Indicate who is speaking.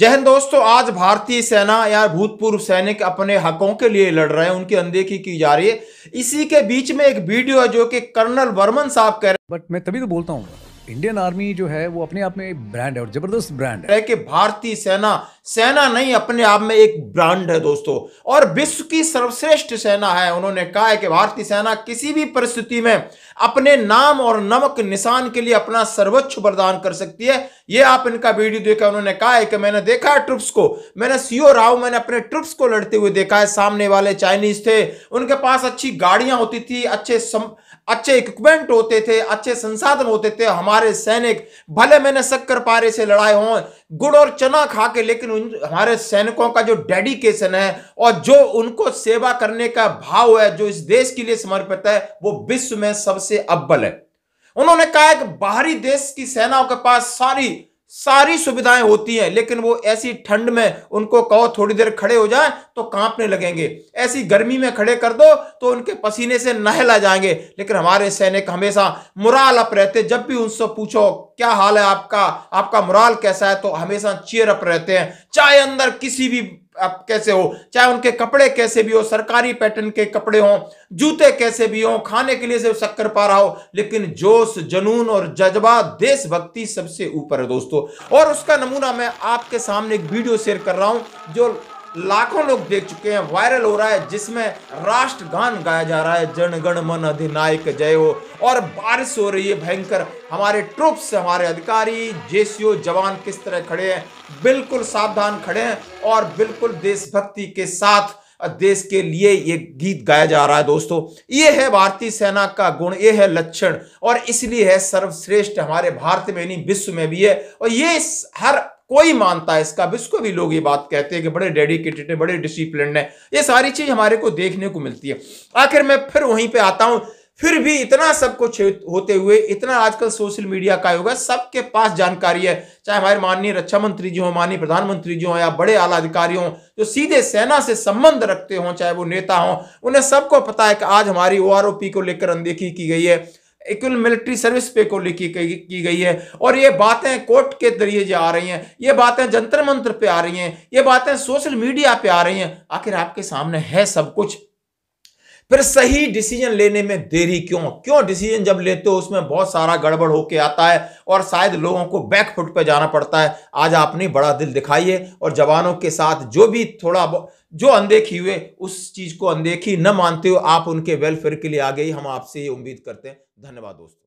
Speaker 1: जहन दोस्तों आज भारतीय सेना या भूतपूर्व सैनिक अपने हकों के लिए लड़ रहे हैं उनकी अनदेखी की जा रही है इसी के बीच में एक वीडियो है जो कि कर्नल वर्मन साहब कह रहे हैं बट मैं तभी तो बोलता हूँ इंडियन आर्मी जो है वो अपने आप में ब्रांड है और जबरदस्त ब्रांड है कि भारतीय सेना सेना नहीं अपने आप में एक ब्रांड है दोस्तों और विश्व की सर्वश्रेष्ठ सेना है उन्होंने कहा है कि भारतीय सेना किसी भी परिस्थिति में अपने नाम और नमक निशान के लिए अपना सर्वोच्च प्रदान कर सकती है यह आप इनका वीडियो देखा उन्होंने कहा है कि मैंने देखा है ट्रुप्स को मैंने सीओ राव मैंने अपने ट्रुप्स को लड़ते हुए देखा है सामने वाले चाइनीज थे उनके पास अच्छी गाड़ियां होती थी अच्छे सम, अच्छे इक्विपमेंट होते थे अच्छे संसाधन होते थे हमारे सैनिक भले मैंने शक्कर पारे से लड़ाए हों गुड़ और चना खा के लेकिन उन हमारे सैनिकों का जो डेडिकेशन है और जो उनको सेवा करने का भाव है जो इस देश के लिए समर्पित है वो विश्व में सबसे अब्बल है उन्होंने कहा है कि बाहरी देश की सेनाओं के पास सारी सारी सुविधाएं होती हैं लेकिन वो ऐसी ठंड में उनको कहो थोड़ी देर खड़े हो जाए तो कांपने लगेंगे ऐसी गर्मी में खड़े कर दो तो उनके पसीने से नहला जाएंगे लेकिन हमारे सैनिक हमेशा मुराल अप रहते जब भी उनसे पूछो क्या हाल है आपका आपका मुराल कैसा है तो हमेशा चेयर अप रहते हैं चाहे अंदर किसी भी आप कैसे हो चाहे उनके कपड़े कैसे भी हो सरकारी पैटर्न के कपड़े हों जूते कैसे भी हो खाने के लिए सिर्फ शक्कर पा रहा हो लेकिन जोश जनून और जज्बा देशभक्ति सबसे ऊपर है दोस्तों और उसका नमूना मैं आपके सामने एक वीडियो शेयर कर रहा हूं जो लाखों लोग देख चुके हैं वायरल हो रहा है जिसमें राष्ट्रगान गाया जा रहा है जनगण मन अधिनायक जय हो और बारिश हो रही है भयंकर हमारे ट्रुप्स हमारे अधिकारी जे जवान किस तरह खड़े हैं बिल्कुल सावधान खड़े हैं और बिल्कुल देशभक्ति के साथ देश के लिए ये गीत गाया जा रहा है दोस्तों ये है भारतीय सेना का गुण ये है लक्षण और इसलिए है सर्वश्रेष्ठ हमारे भारत में नहीं विश्व में भी है और ये हर कोई मानता है इसका भी भी लोग ये बात कहते हैं कि बड़े डेडिकेटेड है बड़े डिसिप्लिन है ये सारी चीज हमारे को देखने को मिलती है आखिर मैं फिर वहीं पे आता हूं फिर भी इतना सब कुछ होते हुए इतना आजकल सोशल मीडिया का होगा सबके पास जानकारी है चाहे हमारे माननीय रक्षा मंत्री जी हों माननीय प्रधानमंत्री जी हों या बड़े आला अधिकारी हों जो सीधे सेना से संबंध रखते हों चाहे वो नेता हों उन्हें सबको पता है कि आज हमारी ओ को लेकर अनदेखी की गई है इक्वल मिलिट्री सर्विस पे को लिखी की गई है और ये बातें कोर्ट के जरिए जो आ रही हैं ये बातें जंतर मंत्र पे आ रही हैं ये बातें सोशल मीडिया पे आ रही हैं आखिर आपके सामने है सब कुछ फिर सही डिसीजन लेने में देरी क्यों क्यों डिसीजन जब लेते हो उसमें बहुत सारा गड़बड़ होके आता है और शायद लोगों को बैक फुट पर जाना पड़ता है आज आपने बड़ा दिल दिखाइए और जवानों के साथ जो भी थोड़ा जो अनदेखी हुए उस चीज़ को अनदेखी न मानते हो आप उनके वेलफेयर के लिए आगे ही हम आपसे ये उम्मीद करते हैं धन्यवाद दोस्तों